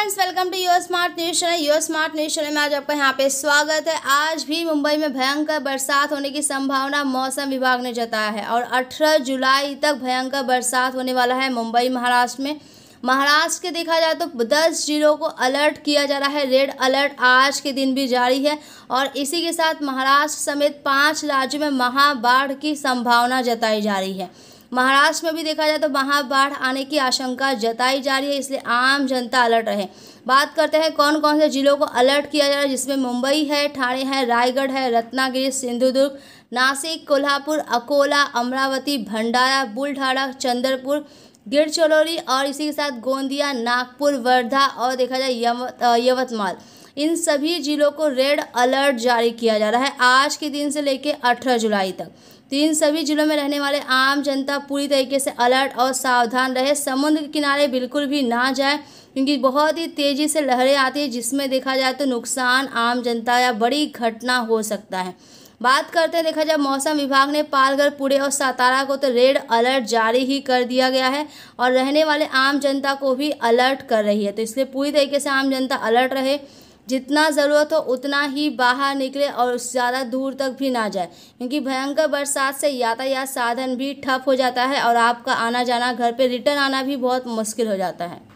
friends welcome to your smart news channel your smart news channel में आज आपका यहाँ पे स्वागत है आज भी मुंबई में भयंकर बरसात होने की संभावना मौसम विभाग ने जताया है और 18 जुलाई तक भयंकर बरसात होने वाला है मुंबई महाराष्ट्र में महाराष्ट्र के देखा जाए तो दस जिलों को अलर्ट किया जा रहा है रेड अलर्ट आज के दिन भी जारी है और इसी के साथ महाराष्ट्र समेत पाँच राज्यों में महाबाढ़ की संभावना जताई जा रही है महाराष्ट्र में भी देखा जाए तो वहाँ बाढ़ आने की आशंका जताई जा रही है इसलिए आम जनता अलर्ट रहे बात करते हैं कौन कौन से जिलों को अलर्ट किया जा रहा है जिसमें मुंबई है ठाणे है रायगढ़ है रत्नागिरी सिंधुदुर्ग नासिक कोल्हापुर अकोला अमरावती भंडारा बुलढाड़ा चंद्रपुर गिरचलोरी और इसी के साथ गोंदिया नागपुर वर्धा और देखा जाए यवतमाल यवत इन सभी जिलों को रेड अलर्ट जारी किया जा रहा है आज के दिन से लेकर अठारह जुलाई तक तो इन सभी जिलों में रहने वाले आम जनता पूरी तरीके से अलर्ट और सावधान रहे समुद्र के किनारे बिल्कुल भी ना जाए क्योंकि बहुत ही तेज़ी से लहरें आती है जिसमें देखा जाए तो नुकसान आम जनता या बड़ी घटना हो सकता है बात करते हैं देखा जाए मौसम विभाग ने पालघर पुणे और सातारा को तो रेड अलर्ट जारी ही कर दिया गया है और रहने वाले आम जनता को भी अलर्ट कर रही है तो इसलिए पूरी तरीके से आम जनता अलर्ट रहे जितना ज़रूरत हो उतना ही बाहर निकले और ज़्यादा दूर तक भी ना जाए क्योंकि भयंकर बरसात से यातायात साधन भी ठप हो जाता है और आपका आना जाना घर पर रिटर्न आना भी बहुत मुश्किल हो जाता है